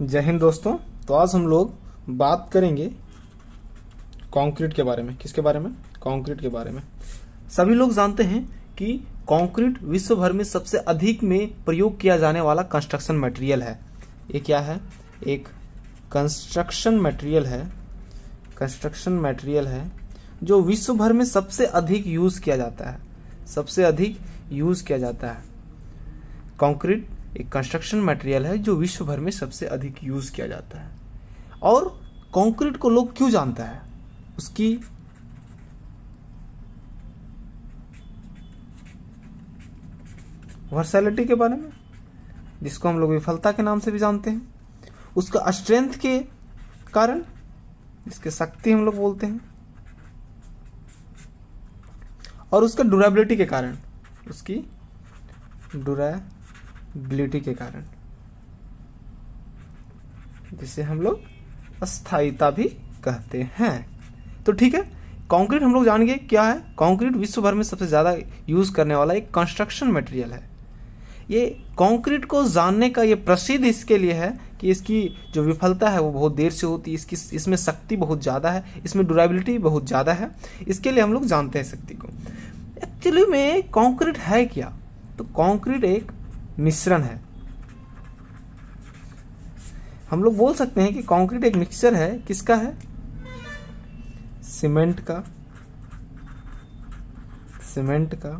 जय हिंद दोस्तों तो आज हम लोग बात करेंगे कंक्रीट के बारे में किसके बारे में कंक्रीट के बारे में सभी लोग जानते हैं कि कंक्रीट विश्व भर में सबसे अधिक में प्रयोग किया जाने वाला कंस्ट्रक्शन मटेरियल है ये क्या है एक कंस्ट्रक्शन मटेरियल है कंस्ट्रक्शन मटेरियल है जो विश्व भर में सबसे अधिक यूज किया जाता है सबसे अधिक यूज किया जाता है कॉन्क्रीट एक कंस्ट्रक्शन मटेरियल है जो विश्व भर में सबसे अधिक यूज़ किया जाता है और कंक्रीट को लोग क्यों जानता है उसकी वर्सैलिटी के बारे में जिसको हम लोग विफलता के नाम से भी जानते हैं उसका स्ट्रेंथ के कारण इसके शक्ति हम लोग बोलते हैं और उसका ड्यूरेबिलिटी के कारण उसकी ड्यूरा ग्लिटी के कारण जिसे हम लोग अस्थायीता भी कहते हैं तो ठीक है कंक्रीट हम लोग जान गए क्या है कंक्रीट विश्व भर में सबसे ज़्यादा यूज़ करने वाला एक कंस्ट्रक्शन मटेरियल है ये कंक्रीट को जानने का ये प्रसिद्ध इसके लिए है कि इसकी जो विफलता है वो बहुत देर से होती है इसकी इसमें शक्ति बहुत ज़्यादा है इसमें ड्यूरेबिलिटी बहुत ज़्यादा है इसके लिए हम लोग जानते हैं शक्ति को एक्चुअली में कंक्रीट है क्या तो कंक्रीट एक मिश्रण है हम लोग बोल सकते हैं कि कंक्रीट एक मिक्सचर है किसका है सीमेंट का सीमेंट का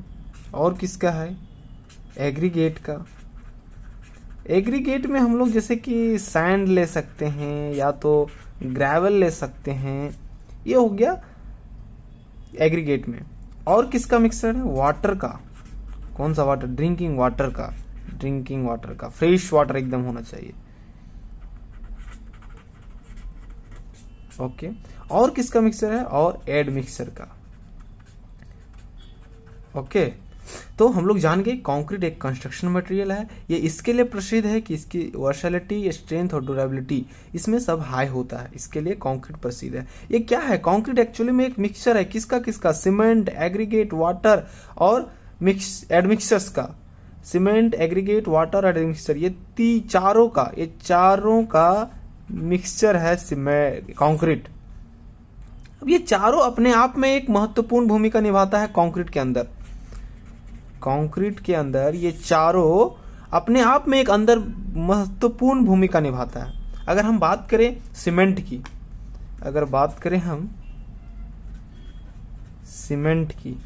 और किसका है एग्रीगेट का एग्रीगेट में हम लोग जैसे कि सैंड ले सकते हैं या तो ग्रेवल ले सकते हैं ये हो गया एग्रीगेट में और किसका मिक्सर है वाटर का कौन सा वाटर ड्रिंकिंग वाटर का ड्रिंकिंग वाटर का फ्रेश वाटर एकदम होना चाहिए ओके okay. और किसका मिक्सर है और एड मिक्सर का ओके okay. तो हम लोग जान गए कंक्रीट एक कंस्ट्रक्शन मटेरियल है ये इसके लिए प्रसिद्ध है कि इसकी वर्सैलिटी स्ट्रेंथ और ड्यूरेबिलिटी इसमें सब हाई होता है इसके लिए कंक्रीट प्रसिद्ध है ये क्या है कंक्रीट एक्चुअली में एक मिक्सचर है किसका किसका सीमेंट एग्रीगेट वाटर और मिक्स एडमिक्सर्स का cement aggregate water and mixture ये ती चारों का ये चारों का मिक्सचर है कॉन्क्रीट कंक्रीट अब ये चारों अपने आप में एक महत्वपूर्ण भूमिका निभाता है कंक्रीट के अंदर कंक्रीट के अंदर ये चारों अपने आप में एक अंदर महत्वपूर्ण भूमिका निभाता है अगर हम बात करें सीमेंट की अगर बात करें हम सीमेंट की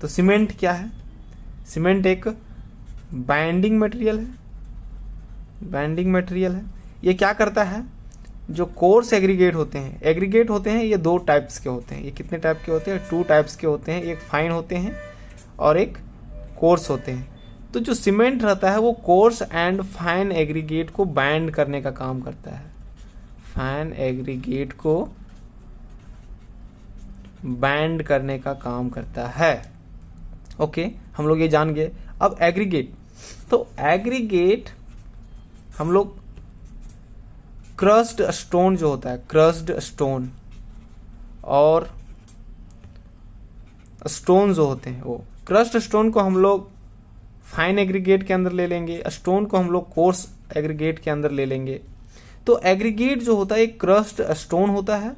तो सीमेंट क्या है सीमेंट एक बाइंडिंग मटेरियल है बाइंडिंग मटेरियल है ये क्या करता है जो कोर्स एग्रीगेट होते हैं एग्रीगेट होते हैं ये दो टाइप्स के होते हैं ये कितने टाइप के होते हैं टू टाइप्स के होते हैं एक फाइन होते हैं और एक कोर्स होते हैं तो जो सीमेंट रहता है वो कोर्स एंड फाइन एग्रीगेट को बाइंड करने का काम करता है फाइन एग्रीगेट को बैंड करने का काम करता है ओके हम लोग ये जान गए अब एग्रीगेट तो एग्रीगेट हम लोग क्रस्ड स्टोन जो होता है क्रस्ड स्टोन और स्टोन जो होते हैं वो क्रस्ट स्टोन को हम लोग फाइन एग्रीगेट के अंदर ले लेंगे स्टोन को हम लोग कोर्स एग्रीगेट के अंदर ले लेंगे तो एग्रीगेट जो होता है एक क्रस्ट स्टोन होता है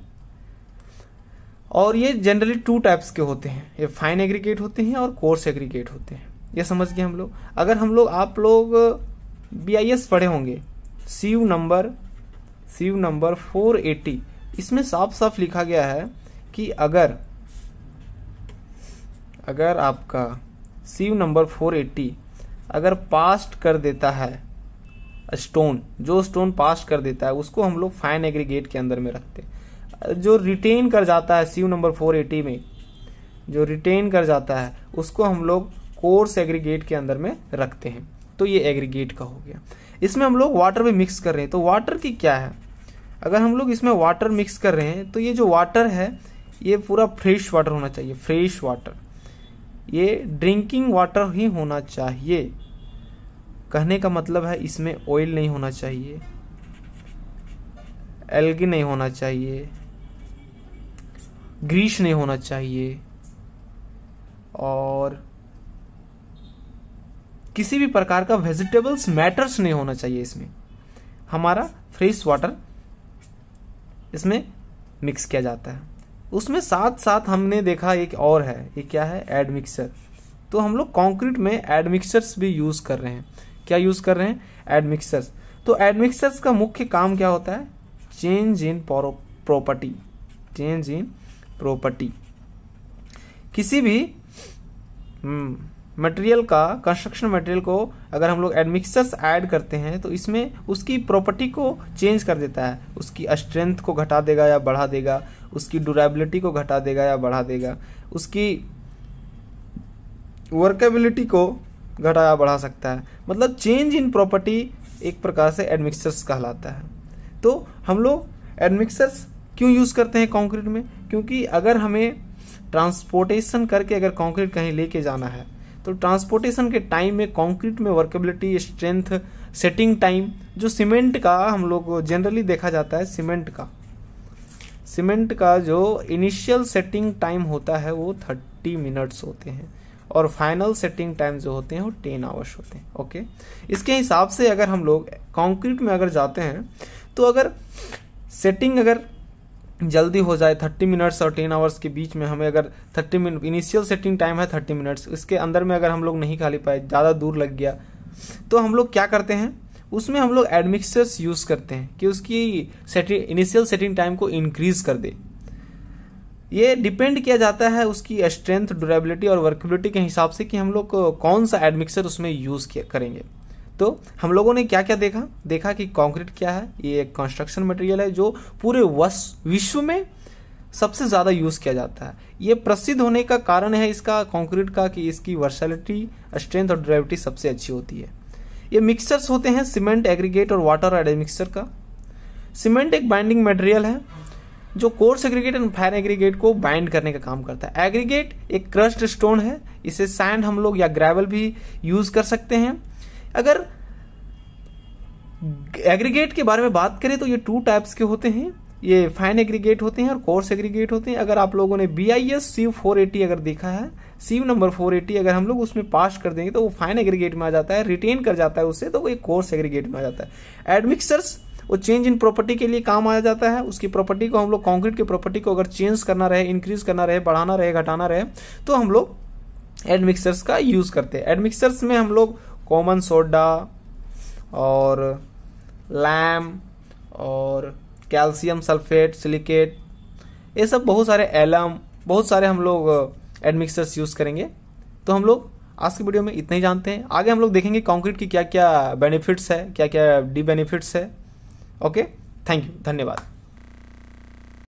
और ये जनरली टू टाइप्स के होते हैं ये फाइन एग्रीगेट होते हैं और कोर्स एग्रीगेट होते हैं ये समझ गए हम लोग अगर हम लोग आप लोग बी आई एस पढ़े होंगे sieve number sieve number four eighty इसमें साफ साफ लिखा गया है कि अगर अगर आपका सीव नंबर फोर अगर पास्ट कर देता है स्टोन जो स्टोन पास्ट कर देता है उसको हम लोग फाइन एग्रीगेट के अंदर में रखते हैं जो रिटेन कर जाता है सीव नंबर फोर एटी में जो रिटेन कर जाता है उसको हम लोग कोर्स एग्रीगेट के अंदर में रखते हैं तो ये एग्रीगेट का हो गया इसमें हम लोग वाटर भी मिक्स कर रहे हैं तो वाटर की क्या है अगर हम लोग इसमें वाटर मिक्स कर रहे हैं तो ये जो वाटर है ये पूरा फ्रेश वाटर होना चाहिए फ्रेश वाटर ये ड्रिंकिंग वाटर ही होना चाहिए कहने का मतलब है इसमें ऑयल नहीं होना चाहिए एल्गी नहीं होना चाहिए ग्रीस नहीं होना चाहिए और किसी भी प्रकार का वेजिटेबल्स मैटर्स नहीं होना चाहिए इसमें हमारा फ्रेश वाटर इसमें मिक्स किया जाता है उसमें साथ साथ हमने देखा एक और है ये क्या है एडमिक्सर तो हम लोग कॉन्क्रीट में एडमिक्सर्स भी यूज़ कर रहे हैं क्या यूज़ कर रहे हैं एडमिक्सर्स तो एडमिक्सर्स का मुख्य काम क्या होता है change in property change in property किसी भी हम्म, मटेरियल का कंस्ट्रक्शन मटेरियल को अगर हम लोग एडमिक्सर्स ऐड करते हैं तो इसमें उसकी प्रॉपर्टी को चेंज कर देता है उसकी स्ट्रेंथ को घटा देगा या बढ़ा देगा उसकी ड्यूरेबिलिटी को घटा देगा या बढ़ा देगा उसकी वर्केबिलिटी को घटा या बढ़ा सकता है मतलब चेंज इन प्रॉपर्टी एक प्रकार से एडमिक्सर्स कहलाता है तो हम लोग एडमिक्सर्स क्यों यूज़ करते हैं कॉन्क्रीट में क्योंकि अगर हमें ट्रांसपोर्टेशन करके अगर कॉन्क्रीट कहीं लेके जाना है तो ट्रांसपोर्टेशन के टाइम में कंक्रीट में वर्केबिलिटी स्ट्रेंथ सेटिंग टाइम जो सीमेंट का हम लोग जनरली देखा जाता है सीमेंट का सीमेंट का जो इनिशियल सेटिंग टाइम होता है वो थर्टी मिनट्स होते हैं और फाइनल सेटिंग टाइम जो होते हैं वो टेन आवर्स होते हैं ओके इसके हिसाब से अगर हम लोग कंक्रीट में अगर जाते हैं तो अगर सेटिंग अगर जल्दी हो जाए थर्टी मिनट्स और टेन आवर्स के बीच में हमें अगर thirty minute initial setting time है थर्टी मिनट्स इसके अंदर में अगर हम लोग नहीं खा ले पाए ज़्यादा दूर लग गया तो हम लोग क्या करते हैं उसमें हम लोग एडमिक्सर्स यूज़ करते हैं कि उसकी सेटिंग इनिशियल सेटिंग टाइम को इनक्रीज कर दे ये डिपेंड किया जाता है उसकी स्ट्रेंथ ड्यूरेबिलिटी और वर्कबिलिटी के हिसाब से कि हम लोग कौन सा एडमिक्सर उसमें यूज़ करेंगे तो हम लोगों ने क्या क्या देखा देखा कि कंक्रीट क्या है ये एक कंस्ट्रक्शन मटेरियल है जो पूरे विश्व में सबसे ज़्यादा यूज़ किया जाता है ये प्रसिद्ध होने का कारण है इसका कंक्रीट का कि इसकी वर्सैलिटी स्ट्रेंथ और ड्राइविटी सबसे अच्छी होती है ये मिक्सचर्स होते हैं सीमेंट एग्रीगेट और वाटर एडमिक्सचर का सीमेंट एक बाइंडिंग मटेरियल है जो coarse aggregate and fire aggregate को बाइंड करने का काम करता है एग्रीगेट एक क्रस्ट स्टोन है इसे सैंड हम लोग या ग्रेवल भी यूज कर सकते हैं अगर एग्रीगेट के बारे में बात करें तो ये टू टाइप्स के होते हैं ये फाइन एग्रीगेट होते हैं और कोर्स एग्रीगेट होते हैं अगर आप लोगों ने B I S sieve four eighty अगर देखा है सीव नंबर फोर एटी अगर हम लोग उसमें पास कर देंगे तो वो फाइन एग्रीगेट में आ जाता है रिटेन कर जाता है उससे तो वो एक कोर्स एग्रीगेट में आ जाता है एडमिक्सर्स वो चेंज इन प्रॉपर्टी के लिए काम आ जाता है उसकी प्रॉपर्टी को हम लोग कॉन्क्रीट की प्रॉपर्टी को अगर चेंज करना रहे इंक्रीज करना रहे बढ़ाना रहे घटाना रहे तो हम लोग एडमिक्सर्स का यूज करते हैं एडमिक्सर्स में हम लोग कॉमन सोडा और लैम और कैल्शियम सल्फेट सिलिकेट ये सब बहुत सारे एलम बहुत सारे हम लोग एडमिक्सर्स uh, यूज़ करेंगे तो हम लोग आज की वीडियो में इतना ही जानते हैं आगे हम लोग देखेंगे कंक्रीट की क्या क्या बेनिफिट्स है क्या क्या डी बेनिफिट्स है ओके थैंक यू धन्यवाद